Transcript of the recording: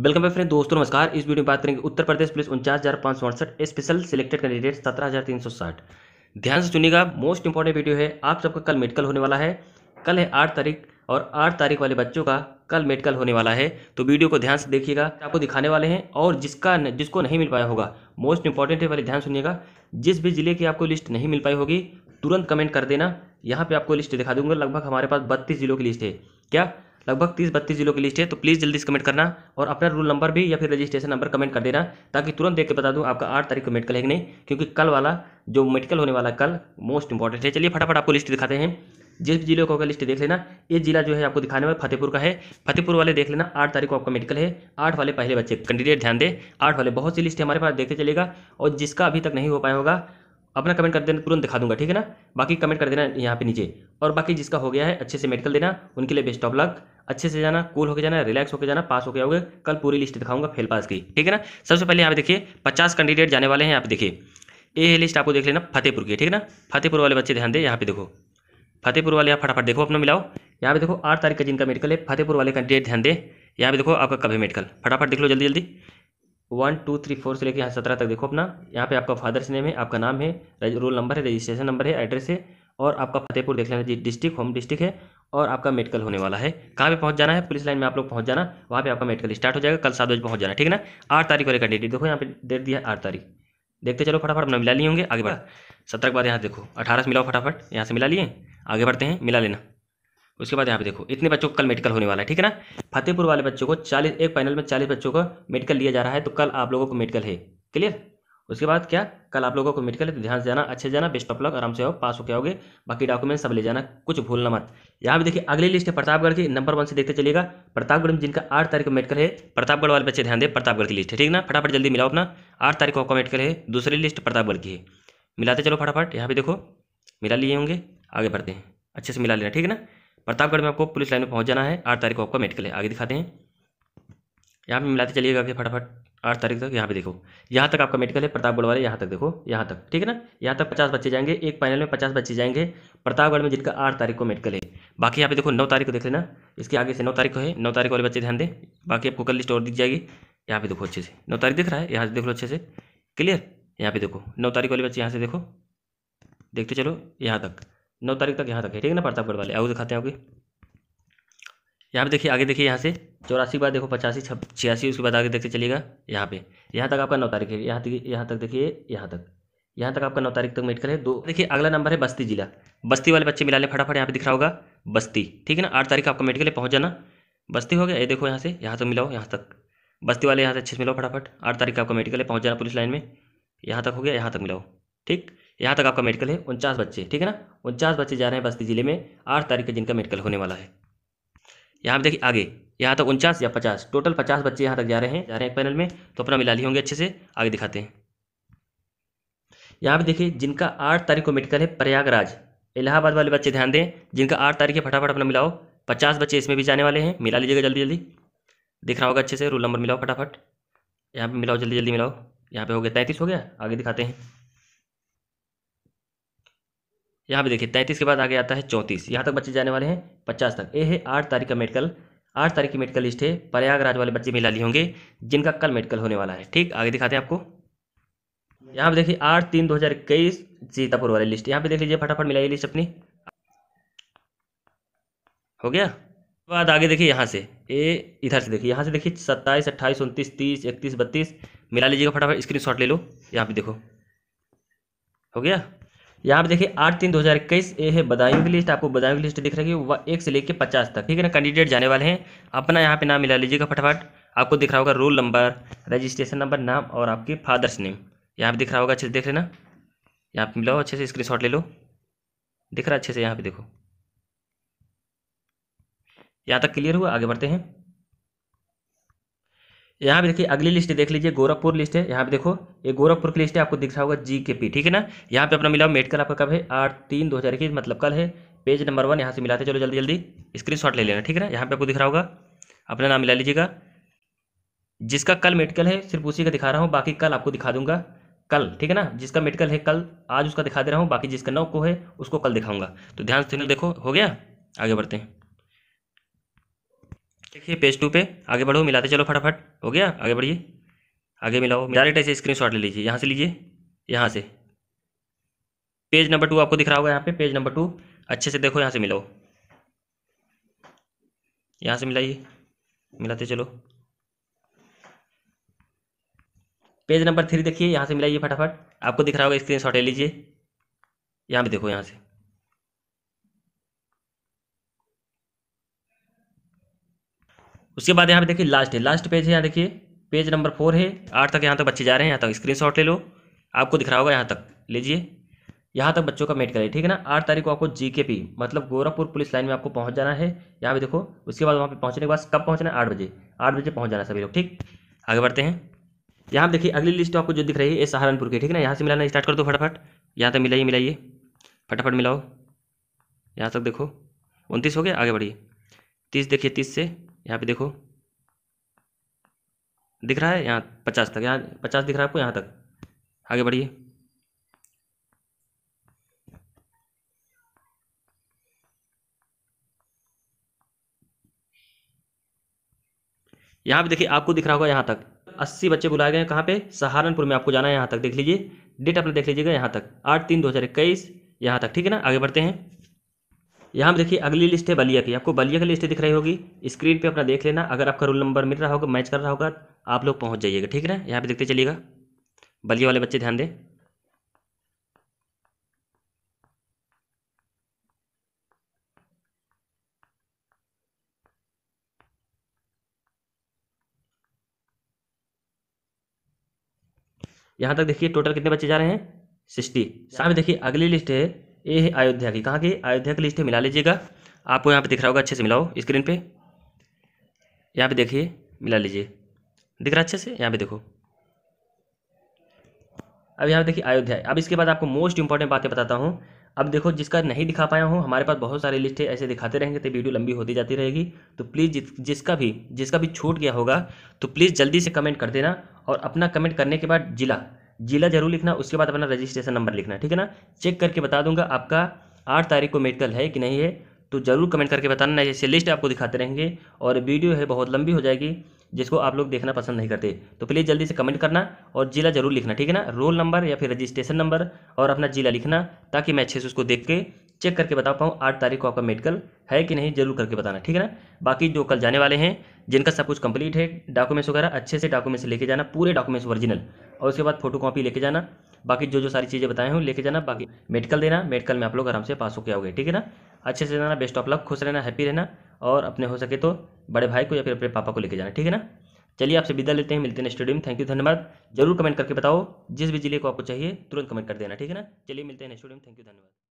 welcome back friend दोस्तों नमस्कार इस वीडियो में बात करेंगे उत्तर प्रदेश पुलिस उनचास हज़ार पांच सौ अड़सठ स्पेशल सिलेक्टेड कैंडिडेट सत्रह हज़ार तीन सौ साठ ध्यान से सुनिएगा मोस्ट इंपॉर्टेंट वीडियो है आप सबका कल मेडिकल होने वाला है कल है आठ तारीख और आठ तारीख वाले बच्चों का कल मेडिकल होने वाला है तो वीडियो को ध्यान से देखिएगा आपको दिखाने वाले हैं और जिसका न, जिसको नहीं मिल पाया होगा मोस्ट इंपॉर्टेंट है पहले ध्यान सुनिएगा जिस भी ज़िले की आपको लिस्ट नहीं मिल पाई होगी तुरंत कमेंट कर देना यहाँ पे आपको लिस्ट दिखा दूंगा लगभग हमारे पास बत्तीस ज़िलों की लिस्ट है क्या लगभग तीस बत्तीस जिलों की लिस्ट है तो प्लीज़ जल्दी से कमेंट करना और अपना रोल नंबर भी या फिर रजिस्ट्रेशन नंबर कमेंट कर देना ताकि तुरंत देख के बता दूँ आपका आठ तारीख को मेडिकल है कि नहीं क्योंकि कल वाला जो मेडिकल होने वाला कल मोस्ट इंपॉर्टेंट है चलिए फटाफट आपको लिस्ट दिखाते हैं जिस जिले को लिस्ट देख लेना ये जिला जो है आपको दिखाने वाला फतेहपुर का है फतेहपुर वाले देख लेना आठ तारीख को आपका मेडिकल है आठ वाले पहले बच्चे कैंडिडेट ध्यान दे आठ वाले बहुत सी लिस्ट है हमारे पास देखते चलेगा और जिसका अभी तक नहीं हो पाया होगा अपना कमेंट कर देना तुरंत दिखा दूंगा ठीक है ना बाकी कमेंट कर देना यहाँ पे नीचे और बाकी जिसका हो गया है अच्छे से मेडिकल देना उनके लिए बेस्ट ऑफ लक अच्छे से जाना कूल होकर जाना रिलैक्स होकर जाना पास होकर आओगे कल पूरी लिस्ट दिखाऊंगा फेल पास की ठीक है ना सबसे पहले यहाँ पे देखिए पचास कैंडिडेट जाने वाले हैं यहाँ पे देखिए ये लिस्ट आपको देख लेना फतेहपुर की ठीक है ना फतेहपुर वाले बच्चे ध्यान दे यहाँ पे देखो फतेहपुर वाले आप फटाफट देखो अपना मिलाओ यहाँ पे देखो आठ तारीख का जिनका मेडिकल है फतेहपुर वाले कैंडिडेट ध्यान दे यहाँ पे देखो आपका कभी मेडिकल फटाफट देख लो जल्दी जल्दी वन टू थ्री फोर से लेकर यहाँ सत्रह तक देखो अपना यहाँ पे आपका फादर्स नेम है आपका नाम है रोल नंबर है रजिस्ट्रेशन नंबर है एड्रेस है और आपका फतेहपुर देख लेना डिस्ट्रिक्ट होम डिस्ट्रिक्ट है और आपका मेडिकल होने वाला है कहाँ पे पहुँच जाना है पुलिस लाइन में आप लोग पहुँच जाना वहाँ पे आपका मेडिकल स्टार्ट हो जाएगा कल सात बजे पहुँच जाना ठीक है ना आठ तारीख वाले कैंडिडेट देखो यहाँ पे डेट दिया आठ तारीख देखते चलो फटाफट अपना मिला लिए होंगे आगे बढ़ा सत्रह के बाद यहाँ देखो अठारह से मिलाओ फटाफट यहाँ से मिला लिए आगे बढ़ते हैं मिला लेना उसके बाद यहाँ पे देखो इतने बच्चों को कल मेडिकल होने वाला है ठीक है ना फतेहपुर वाले बच्चों को चालीस एक पैनल में चालीस बच्चों को मेडिकल लिया जा रहा है तो कल आप लोगों को मेडिकल है क्लियर उसके बाद क्या कल आप लोगों को मेडिकल है तो ध्यान से जाना अच्छे जाना बेस्ट ऑफ लग आराम से आओ पास होकर आओगे बाकी डॉक्यूमेंट सब ले जाना कुछ भूलना मत यहाँ भी देखिए अगली लिस्ट है प्रतापगढ़ की नंबर वन से देखते चलेगा प्रतापगढ़ में जिनका आठ तारीख को मेडिकल है प्रतापगढ़ वाले बच्चे ध्यान दे प्रतापगढ़ की लिस्ट है ठीक ना फटाफट जल्दी मिलाओ अपना आठ तारीख को आपका मेडिकल है दूसरी लिस्ट प्रतापगढ़ की है मिलाते चलो फटाफट यहाँ भी देखो मिला लिए होंगे आगे बढ़ते हैं अच्छे से मिला लेना ठीक है ना प्रतापगढ़ में आपको पुलिस लाइन में पहुंच जाना है आठ तारीख को आपका मेडिकल है आगे दिखाते हैं यहाँ पे मिलाते चलिएगा कि फटाफट आठ तारीख तक यहाँ पे देखो यहाँ तक आपका मेडिकल है प्रतापगढ़ वाले यहाँ तक देखो यहाँ तक ठीक है ना यहाँ तक पचास बच्चे जाएंगे एक पैनल में पचास बच्चे जाएंगे प्रतापगढ़ में जिनका आठ तारीख को मेडिकल है बाकी यहाँ पे देखो नौ तारीख को देख लेना इसके आगे से नौ तारीख को है नौ तारीख वाले बच्चे ध्यान दें बाकी आपको कल लिस्ट और दिख जाएगी यहाँ पे देखो अच्छे से नौ तारीख दिख रहा है यहाँ से देख लो अच्छे से क्लियर यहाँ पे देखो नौ तारीख वाले बच्चे यहाँ से देखो देखते चलो यहाँ तक नौ तारीख तक यहाँ तक है ठीक है ना प्रतापगढ़ वाले आओ दिखाते हैं ओके यहाँ पे देखिए आगे देखिए यहाँ से चौरासी बाद देखो पचासी छप छियासी उसके बाद आगे देखते चलिएगा यहाँ पे यहाँ तक आपका नौ तारीख है यहाँ तक यहाँ तक देखिए यहाँ तक यहाँ तक आपका नौ तारीख तक मेडिकल है दो देखिए अगला नंबर है बस्ती जिला बस्ती वाले बच्चे मिला ले फटाफट यहाँ पे दिख रहा होगा बस्ती ठीक है ना आठ तारीख आपका मेडिकल है पहुँच जाना बस्ती हो गया ये देखो यहाँ से यहाँ तक मिलाओ यहाँ तक बस्ती वाले यहाँ से अच्छे से मिलाओ फटाफट आठ तारीख आपका मेडिकल है पहुँच जाना पुलिस लाइन में यहाँ तक हो गया यहाँ तक मिलाओ ठीक यहाँ तक आपका मेडिकल है उनचास बच्चे ठीक है ना उनचास बच्चे जा रहे हैं बस्ती ज़िले में आठ तारीख का जिनका मेडिकल होने वाला है यहाँ पर देखिए आगे यहाँ तक उनचास या पचास टोटल पचास बच्चे यहाँ तक जा रहे हैं जा रहे हैं पैनल में तो अपना मिला लिए होंगे अच्छे से आगे दिखाते हैं यहाँ पर देखिए जिनका आठ तारीख को मेडिकल है प्रयागराज इलाहाबाद वाले बच्चे ध्यान दें जिनका आठ तारीख है फटाफट अपना मिलाओ पचास बच्चे इसमें भी जाने वाले हैं मिला लीजिएगा जल्दी जल्दी दिख रहा होगा अच्छे से रोल नंबर मिलाओ फटाफट यहाँ पे मिलाओ जल्दी जल्दी मिलाओ यहाँ पे हो गया तैंतीस हो गया आगे दिखाते हैं यहाँ पे देखिए तैंतीस के बाद आगे आता है चौंतीस यहाँ तक बच्चे जाने वाले हैं पचास तक ये है आठ तारीख का मेडिकल आठ तारीख की मेडिकल लिस्ट है प्रयागराज वाले बच्चे मिला लिए होंगे जिनका कल मेडिकल होने वाला है ठीक आगे दिखाते हैं आपको यहाँ पे देखिए आठ तीन दो हज़ार इक्कीस सीतापुर वाली लिस्ट यहाँ पे देख लीजिए फटाफट मिलाइए लिस्ट अपनी हो गया बाद आगे देखिए यहाँ से ए इधर से देखिए यहाँ से देखिए सत्ताईस अट्ठाईस उनतीस तीस इकतीस बत्तीस मिला लीजिएगा फटाफट स्क्रीन शॉट ले लो यहाँ पे देखो हो गया यहाँ पे देखिए आठ तीन दो हज़ार इक्कीस ये है बदायूं की लिस्ट आपको बदायूं की लिस्ट दिख रही है वह एक से लेकर पचास तक ठीक है ना कैंडिडेट जाने वाले हैं अपना यहाँ पे नाम मिला लीजिएगा फटाफट आपको दिख रहा होगा रोल नंबर रजिस्ट्रेशन नंबर नाम और आपके फादर्स नेम यहाँ पे दिख रहा होगा अच्छे से देख लेना यहाँ पे मिलाओ अच्छे से स्क्रीन ले लो दिख रहा अच्छे से यहाँ पे देखो यहाँ तक क्लियर हुआ आगे बढ़ते हैं यहाँ पर देखिए अगली लिस्ट देख लीजिए गोरखपुर लिस्ट है यहाँ पे देखो ये गोरखपुर की लिस्ट है आपको दिख रहा होगा जी के पी ठीक है ना यहाँ पे अपना मिला मेडिकल आपका कब है आठ तीन दो हज़ार इक्कीस मतलब कल है पेज नंबर वन यहाँ से मिलाते चलो जल्दी जल्दी स्क्रीन ले लेना ठीक है ना यहाँ पे आपको दिख रहा होगा अपना नाम मिला लीजिएगा जिसका कल मेडिकल है सिर्फ उसी का दिखा रहा हूँ बाकी कल आपको दिखा दूंगा कल ठीक है ना जिसका मेडिकल है कल आज उसका दिखा दे रहा हूँ बाकी जिसका नौ को है उसको कल दिखाऊंगा तो ध्यान से देखो हो गया आगे बढ़ते हैं देखिए पेज टू पे आगे बढ़ो मिलाते चलो फटाफट हो गया आगे बढ़िए आगे मिलाओ डायरेक्ट ऐसे स्क्रीन ले लीजिए यहाँ से लीजिए यहाँ से पेज नंबर टू आपको दिख रहा होगा यहाँ पे पेज नंबर टू अच्छे से देखो यहाँ से मिलाओ यहाँ से मिलाइए मिलाते चलो पेज नंबर थ्री देखिए यहाँ से मिलाइए फटाफट आपको दिख रहा होगा स्क्रीन शॉट ले लीजिए यहाँ पे देखो यहाँ से उसके बाद यहाँ पे देखिए लास्ट है लास्ट पेज है यहाँ देखिए पेज नंबर फोर है आठ तक यहाँ तक बच्चे जा रहे हैं यहाँ तक स्क्रीन ले लो आपको दिख रहा होगा यहाँ तक लीजिए यहाँ तक बच्चों का मेट करें ठीक है ना आठ तारीख को आपको जीकेपी मतलब गोरखपुर पुलिस लाइन में आपको पहुँच जाना है यहाँ पे देखो उसके बाद वहाँ पे पहुँचने के बाद कब पहुँचना है आठ बजे आठ बजे पहुँच जाना सभी लोग ठीक आगे बढ़ते हैं यहाँ देखिए अगली लिस्ट आपको जो दिख रही है ये सहारनपुर की ठीक है ना यहाँ से मिलाना स्टार्ट कर दो फटाफट यहाँ तक मिलाइए मिलाइए फटाफट मिलाओ यहाँ तक देखो उनतीस हो गया आगे बढ़िए तीस देखिए तीस से यहाँ पे देखो दिख रहा है यहाँ पचास तक यहाँ पचास दिख रहा है आपको यहाँ तक आगे बढ़िए यहाँ पे देखिए आपको दिख रहा होगा यहाँ तक अस्सी बच्चे बुलाए गए हैं कहाँ पे सहारनपुर में आपको जाना है यहाँ तक देख लीजिए डेट अपना देख लीजिएगा यहाँ तक आठ तीन दो हज़ार इक्कीस यहाँ तक ठीक है ना आगे बढ़ते हैं यहाँ पर देखिए अगली लिस्ट है बलिया की आपको बलिया की लिस्ट दिख रही होगी स्क्रीन पे अपना देख लेना अगर आपका रोल नंबर मिल रहा होगा मैच कर रहा होगा आप लोग पहुँच जाइएगा ठीक है यहाँ पर देखते चलिएगा बलिया वाले बच्चे ध्यान दें यहाँ तक देखिए टोटल कितने बच्चे जा रहे हैं सिक्सटी सामने देखिए अगली लिस्ट है ये है अयोध्या की कहाँ की अयोध्या की लिस्ट है मिला लीजिएगा आपको यहाँ पे दिख रहा होगा अच्छे से मिलाओ स्क्रीन पे यहाँ पे देखिए मिला लीजिए दिख रहा अच्छे से यहाँ पे देखो अब यहाँ पे देखिए अयोध्या अब इसके बाद आपको मोस्ट इंपॉर्टेंट बातें बताता हूँ अब देखो जिसका नहीं दिखा पाया हूँ हमारे पास बहुत सारी लिस्ट है ऐसे दिखाते रहेंगे तो वीडियो लंबी होती जाती रहेगी तो प्लीज़ जिसका भी जिसका भी छूट गया होगा तो प्लीज़ जल्दी से कमेंट कर देना और अपना कमेंट करने के बाद ज़िला जिला जरूर लिखना उसके बाद अपना रजिस्ट्रेशन नंबर लिखना ठीक है ना चेक करके बता दूंगा आपका आठ तारीख को मेडिकल है कि नहीं है तो ज़रूर कमेंट करके बताना जैसे लिस्ट आपको दिखाते रहेंगे और वीडियो है बहुत लंबी हो जाएगी जिसको आप लोग देखना पसंद नहीं करते तो प्लीज़ जल्दी से कमेंट करना और जिला जरूर लिखना ठीक है ना रोल नंबर या फिर रजिस्ट्रेशन नंबर और अपना जिला लिखना ताकि मैं अच्छे से उसको देख के चेक करके बता पाऊँ आठ तारीख को आपका मेडिकल है कि नहीं जरूर करके बताना ठीक है ना बाकी जो कल जाने वाले हैं जिनका सब कुछ कंप्लीट है डॉक्यूमेंट्स वगैरह अच्छे से डॉक्यूमेंट्स लेके जाना पूरे डॉक्यूमेंट्स ओरिजिनल और उसके बाद फोटो कॉपी लेके जाना बाकी जो जो सारी चीज़ें बताए हूँ लेके जाना बाकी मेडिकल देना मेडिकल में आप लोग आराम से पास होकर आओगे ठीक है ना अच्छे से जाना बेस्ट ऑफ लक खुश रहना हैप्पी रहना और अपने हो सके तो बड़े भाई को या फिर अपने पापा को लेके जाना ठीक है ना चलिए आपसे विदा लेते हैं मिलते हैं में थैंक यू धन्यवाद जरूर कमेंट करके बताओ जिस भी जिले को आपको चाहिए तुरंत कमेंट कर देना ठीक है ना चलिए मिलते हैं में थैंक यू धन्यवाद